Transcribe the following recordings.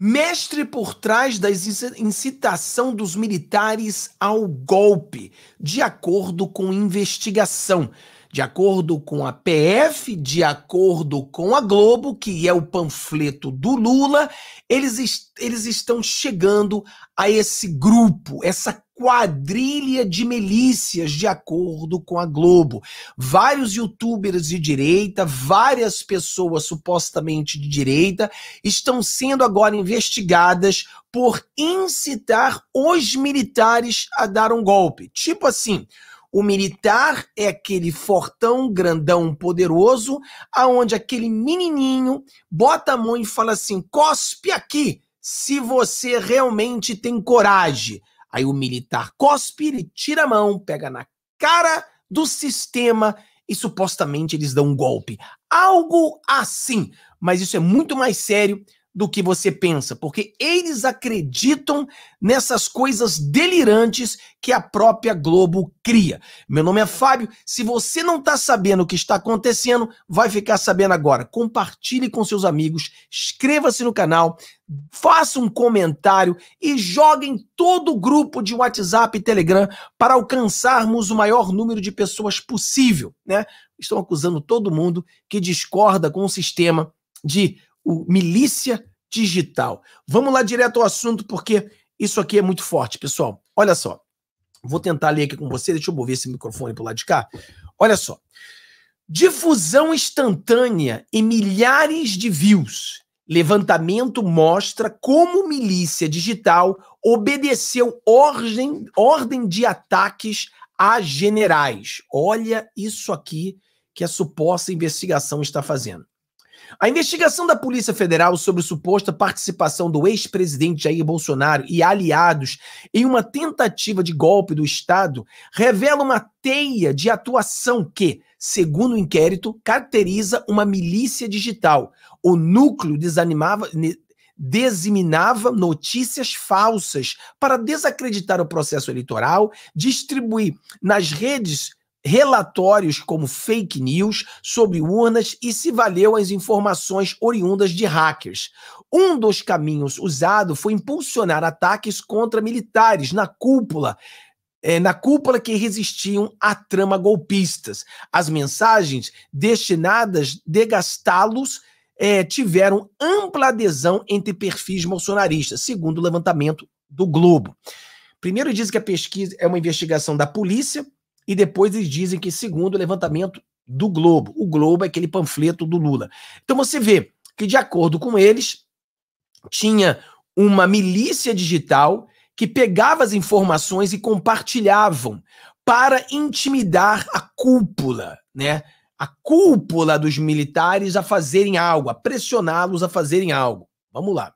mestre por trás da incitação dos militares ao golpe, de acordo com investigação de acordo com a PF, de acordo com a Globo, que é o panfleto do Lula, eles, est eles estão chegando a esse grupo, essa quadrilha de milícias, de acordo com a Globo. Vários youtubers de direita, várias pessoas supostamente de direita, estão sendo agora investigadas por incitar os militares a dar um golpe. Tipo assim. O militar é aquele fortão, grandão, poderoso, aonde aquele menininho bota a mão e fala assim: cospe aqui, se você realmente tem coragem. Aí o militar cospe, ele tira a mão, pega na cara do sistema e supostamente eles dão um golpe. Algo assim. Mas isso é muito mais sério do que você pensa, porque eles acreditam nessas coisas delirantes que a própria Globo cria. Meu nome é Fábio. Se você não está sabendo o que está acontecendo, vai ficar sabendo agora. Compartilhe com seus amigos, inscreva-se no canal, faça um comentário e jogue em todo o grupo de WhatsApp e Telegram para alcançarmos o maior número de pessoas possível, né? Estão acusando todo mundo que discorda com o sistema de o milícia digital. Vamos lá direto ao assunto, porque isso aqui é muito forte, pessoal. Olha só. Vou tentar ler aqui com você. Deixa eu mover esse microfone para o lado de cá. Olha só. Difusão instantânea e milhares de views. Levantamento mostra como milícia digital obedeceu ordem, ordem de ataques a generais. Olha isso aqui que a suposta investigação está fazendo. A investigação da Polícia Federal sobre suposta participação do ex-presidente Jair Bolsonaro e aliados em uma tentativa de golpe do Estado revela uma teia de atuação que, segundo o inquérito, caracteriza uma milícia digital. O núcleo desanimava, desiminava notícias falsas para desacreditar o processo eleitoral, distribuir nas redes relatórios como fake news sobre urnas e se valeu as informações oriundas de hackers. Um dos caminhos usado foi impulsionar ataques contra militares na cúpula é, na cúpula que resistiam à trama golpistas. As mensagens destinadas a degastá-los é, tiveram ampla adesão entre perfis bolsonaristas, segundo o levantamento do Globo. Primeiro diz que a pesquisa é uma investigação da polícia, e depois eles dizem que, segundo o levantamento do Globo, o Globo é aquele panfleto do Lula. Então você vê que, de acordo com eles, tinha uma milícia digital que pegava as informações e compartilhavam para intimidar a cúpula, né? A cúpula dos militares a fazerem algo, a pressioná-los a fazerem algo. Vamos lá.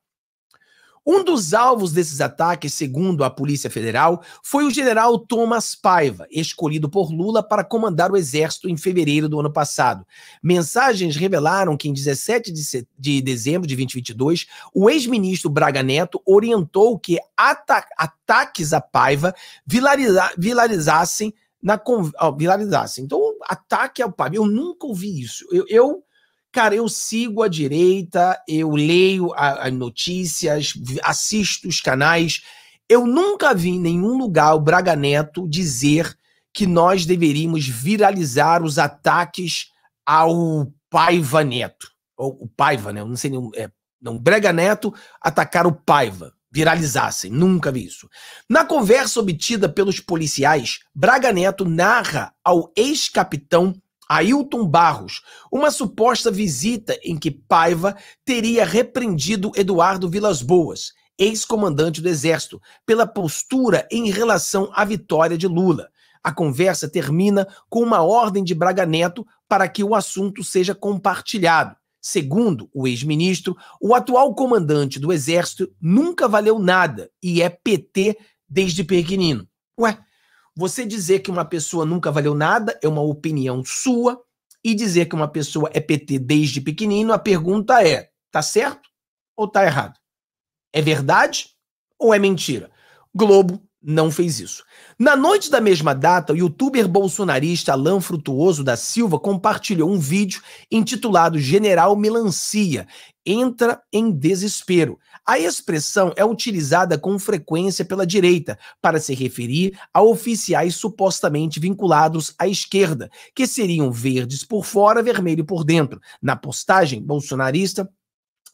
Um dos alvos desses ataques, segundo a Polícia Federal, foi o general Thomas Paiva, escolhido por Lula para comandar o exército em fevereiro do ano passado. Mensagens revelaram que em 17 de dezembro de 2022, o ex-ministro Braga Neto orientou que ata ataques a Paiva vilarizassem na oh, vilarizassem. Então, ataque ao Paiva. Eu nunca ouvi isso. eu, eu Cara, eu sigo a direita, eu leio as notícias, assisto os canais. Eu nunca vi em nenhum lugar o Braga Neto dizer que nós deveríamos viralizar os ataques ao Paiva Neto. Ou o Paiva, né? Eu não sei nem. É, não, Braga Neto atacar o Paiva. Viralizassem. Nunca vi isso. Na conversa obtida pelos policiais, Braga Neto narra ao ex-capitão Ailton Barros, uma suposta visita em que Paiva teria repreendido Eduardo Vilas Boas, ex-comandante do Exército, pela postura em relação à vitória de Lula. A conversa termina com uma ordem de Braga Neto para que o assunto seja compartilhado. Segundo o ex-ministro, o atual comandante do Exército nunca valeu nada e é PT desde pequenino. Ué, você dizer que uma pessoa nunca valeu nada é uma opinião sua, e dizer que uma pessoa é PT desde pequenino, a pergunta é: tá certo ou tá errado? É verdade ou é mentira? Globo não fez isso. Na noite da mesma data, o youtuber bolsonarista Alain Frutuoso da Silva compartilhou um vídeo intitulado General Melancia entra em desespero. A expressão é utilizada com frequência pela direita para se referir a oficiais supostamente vinculados à esquerda, que seriam verdes por fora, vermelho por dentro. Na postagem bolsonarista,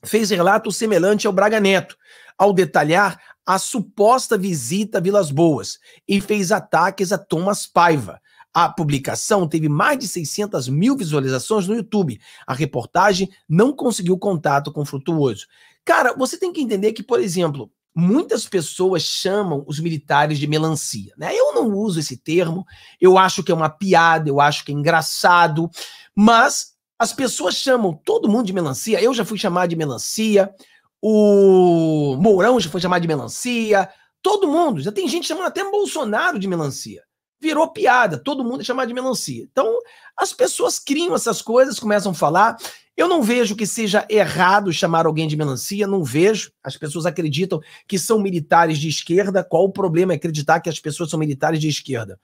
fez relato semelhante ao Braga Neto, ao detalhar a suposta visita a Vilas Boas e fez ataques a Thomas Paiva. A publicação teve mais de 600 mil visualizações no YouTube. A reportagem não conseguiu contato com Frutuoso. Cara, você tem que entender que, por exemplo, muitas pessoas chamam os militares de melancia, né? Eu não uso esse termo, eu acho que é uma piada, eu acho que é engraçado, mas as pessoas chamam todo mundo de melancia. Eu já fui chamado de melancia, o Mourão já foi chamado de melancia, todo mundo, já tem gente chamando até Bolsonaro de melancia. Virou piada, todo mundo é chamado de melancia. Então, as pessoas criam essas coisas, começam a falar. Eu não vejo que seja errado chamar alguém de melancia, não vejo. As pessoas acreditam que são militares de esquerda. Qual o problema é acreditar que as pessoas são militares de esquerda?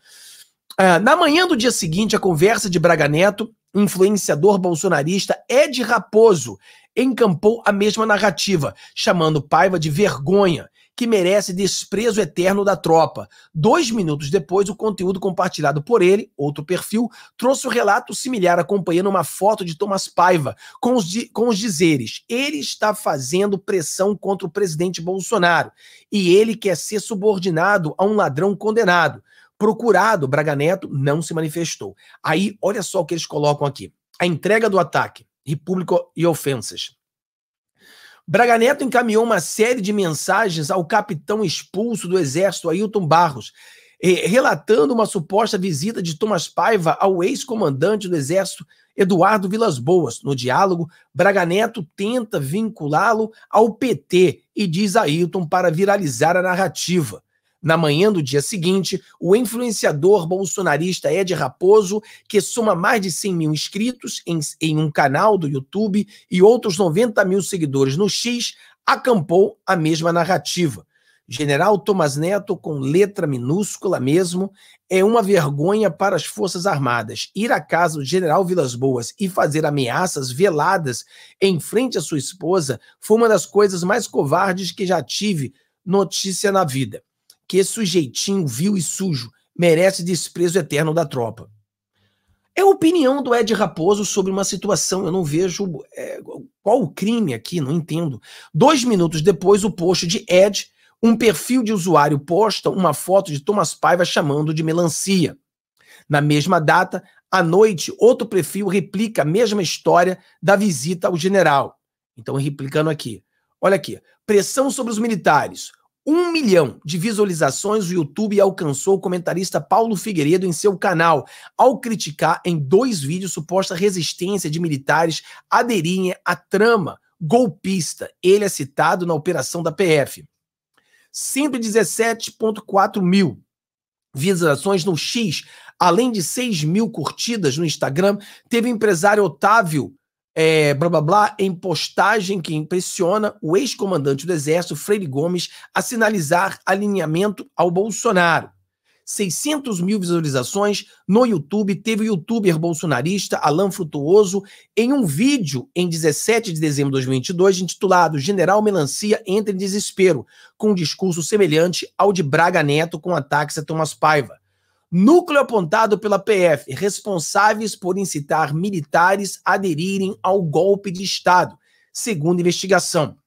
Ah, na manhã do dia seguinte, a conversa de Braga Neto, influenciador bolsonarista Ed Raposo, encampou a mesma narrativa, chamando Paiva de vergonha que merece desprezo eterno da tropa. Dois minutos depois, o conteúdo compartilhado por ele, outro perfil, trouxe o um relato similar acompanhando uma foto de Thomas Paiva, com os, com os dizeres: ele está fazendo pressão contra o presidente Bolsonaro e ele quer ser subordinado a um ladrão condenado. Procurado, Braga Neto não se manifestou. Aí, olha só o que eles colocam aqui. A entrega do ataque, República e ofensas. Braga Neto encaminhou uma série de mensagens ao capitão expulso do Exército, Ailton Barros, eh, relatando uma suposta visita de Thomas Paiva ao ex-comandante do Exército, Eduardo Vilas Boas. No diálogo, Braga Neto tenta vinculá-lo ao PT e diz a Ailton para viralizar a narrativa. Na manhã do dia seguinte, o influenciador bolsonarista Ed Raposo, que soma mais de 100 mil inscritos em, em um canal do YouTube e outros 90 mil seguidores no X, acampou a mesma narrativa. General Thomas Neto, com letra minúscula mesmo, é uma vergonha para as Forças Armadas. Ir à casa do general Vilas Boas e fazer ameaças veladas em frente à sua esposa foi uma das coisas mais covardes que já tive notícia na vida que esse sujeitinho vil e sujo merece desprezo eterno da tropa. É a opinião do Ed Raposo sobre uma situação. Eu não vejo é, qual o crime aqui, não entendo. Dois minutos depois, o post de Ed, um perfil de usuário posta uma foto de Thomas Paiva chamando de melancia. Na mesma data, à noite, outro perfil replica a mesma história da visita ao general. Então, replicando aqui. Olha aqui. Pressão sobre os militares um milhão de visualizações o YouTube alcançou o comentarista Paulo Figueiredo em seu canal, ao criticar em dois vídeos suposta resistência de militares aderirem à trama golpista. Ele é citado na operação da PF. 117,4 mil visualizações no X, além de 6 mil curtidas no Instagram, teve o empresário Otávio é, blá blá blá, em postagem que impressiona o ex-comandante do Exército, Freire Gomes, a sinalizar alinhamento ao Bolsonaro. 600 mil visualizações no YouTube. Teve o youtuber bolsonarista Alan Frutuoso em um vídeo em 17 de dezembro de 2022 intitulado General Melancia entra em desespero, com um discurso semelhante ao de Braga Neto com ataques a Thomas Paiva. Núcleo apontado pela PF, responsáveis por incitar militares a aderirem ao golpe de Estado, segundo investigação.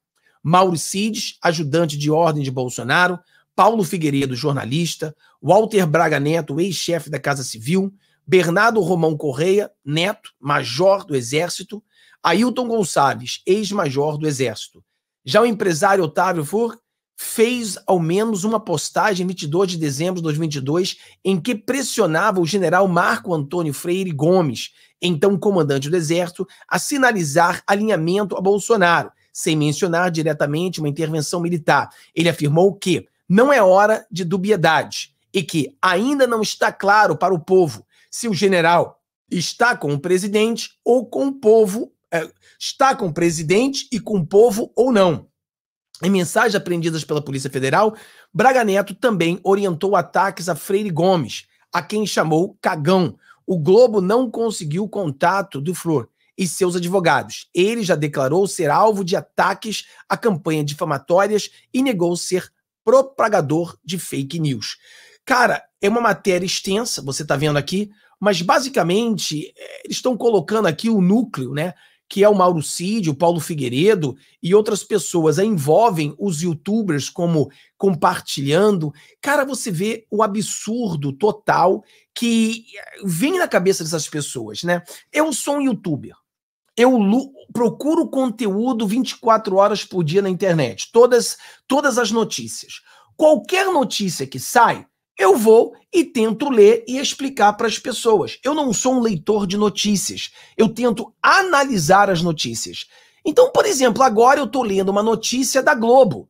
Mauricides, ajudante de ordem de Bolsonaro, Paulo Figueiredo, jornalista, Walter Braga Neto, ex-chefe da Casa Civil, Bernardo Romão Correia, neto, major do Exército, Ailton Gonçalves, ex-major do Exército. Já o empresário Otávio Fur fez ao menos uma postagem em 22 de dezembro de 2022 em que pressionava o general Marco Antônio Freire Gomes, então comandante do Exército, a sinalizar alinhamento a Bolsonaro, sem mencionar diretamente uma intervenção militar. Ele afirmou que não é hora de dubiedade e que ainda não está claro para o povo se o general está com o presidente ou com o povo, eh, está com o presidente e com o povo ou não. Em mensagens apreendidas pela Polícia Federal, Braga Neto também orientou ataques a Freire Gomes, a quem chamou cagão. O Globo não conseguiu contato do Flor e seus advogados. Ele já declarou ser alvo de ataques à campanha difamatórias e negou ser propagador de fake news. Cara, é uma matéria extensa, você está vendo aqui, mas basicamente eh, eles estão colocando aqui o núcleo, né? que é o Mauro Cid, o Paulo Figueiredo e outras pessoas envolvem os youtubers como compartilhando. Cara, você vê o absurdo total que vem na cabeça dessas pessoas, né? Eu sou um youtuber. Eu procuro conteúdo 24 horas por dia na internet, todas todas as notícias. Qualquer notícia que sai, eu vou e tento ler e explicar para as pessoas. Eu não sou um leitor de notícias. Eu tento analisar as notícias. Então, por exemplo, agora eu estou lendo uma notícia da Globo.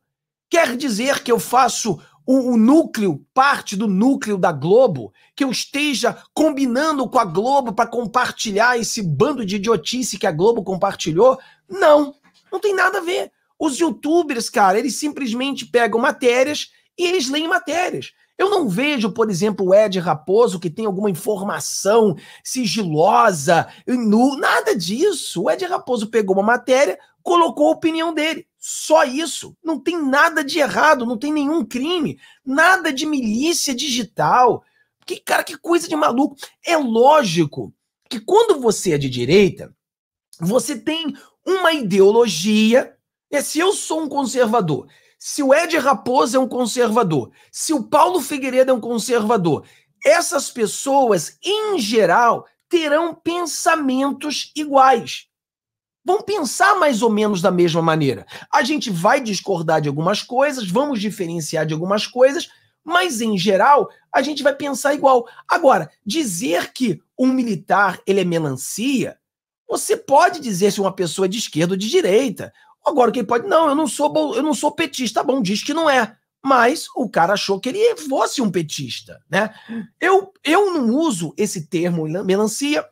Quer dizer que eu faço o, o, núcleo, parte do núcleo da Globo, que eu esteja combinando com a Globo para compartilhar esse bando de idiotice que a Globo compartilhou? Não, não tem nada a ver. Os youtubers, cara, eles simplesmente pegam matérias e eles leem matérias. Eu não vejo, por exemplo, o Ed Raposo que tem alguma informação sigilosa, nu, nada disso. O Ed Raposo pegou uma matéria, colocou a opinião dele. Só isso. Não tem nada de errado, não tem nenhum crime, nada de milícia digital. Que cara, que coisa de maluco. É lógico que quando você é de direita, você tem uma ideologia. É, se eu sou um conservador se o Ed Raposo é um conservador, se o Paulo Figueiredo é um conservador, essas pessoas, em geral, terão pensamentos iguais. Vão pensar mais ou menos da mesma maneira. A gente vai discordar de algumas coisas, vamos diferenciar de algumas coisas, mas em geral a gente vai pensar igual. Agora, dizer que um militar ele é melancia, você pode dizer se uma pessoa é de esquerda ou de direita, Agora quem pode, não, eu não sou eu não sou petista, tá bom, diz que não é. Mas o cara achou que ele fosse um petista, né? Eu eu não uso esse termo melancia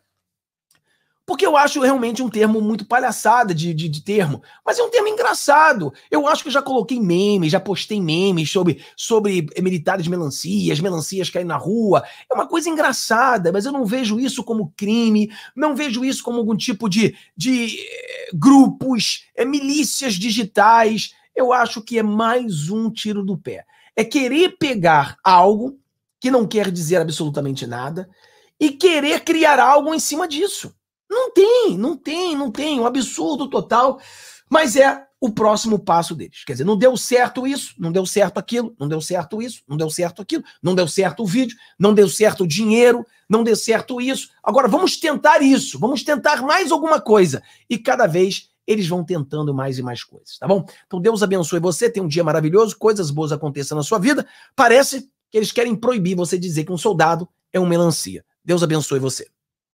porque eu acho realmente um termo muito palhaçada de, de, de, termo, mas é um termo engraçado. Eu acho que eu já coloquei memes, já postei memes sobre, sobre militares de melancias, melancias caindo na rua. É uma coisa engraçada, mas eu não vejo isso como crime, não vejo isso como algum tipo de, de eh, grupos, é, milícias digitais. Eu acho que é mais um tiro do pé. É querer pegar algo que não quer dizer absolutamente nada e querer criar algo em cima disso. Não tem, não tem, não tem. Um absurdo total. Mas é o próximo passo deles. Quer dizer, não deu certo isso, não deu certo aquilo, não deu certo isso, não deu certo aquilo, não deu certo o vídeo, não deu certo o dinheiro, não deu certo isso. Agora vamos tentar isso, vamos tentar mais alguma coisa. E cada vez eles vão tentando mais e mais coisas, tá bom? Então Deus abençoe você, tenha um dia maravilhoso, coisas boas aconteçam na sua vida. Parece que eles querem proibir você dizer que um soldado é um melancia. Deus abençoe você.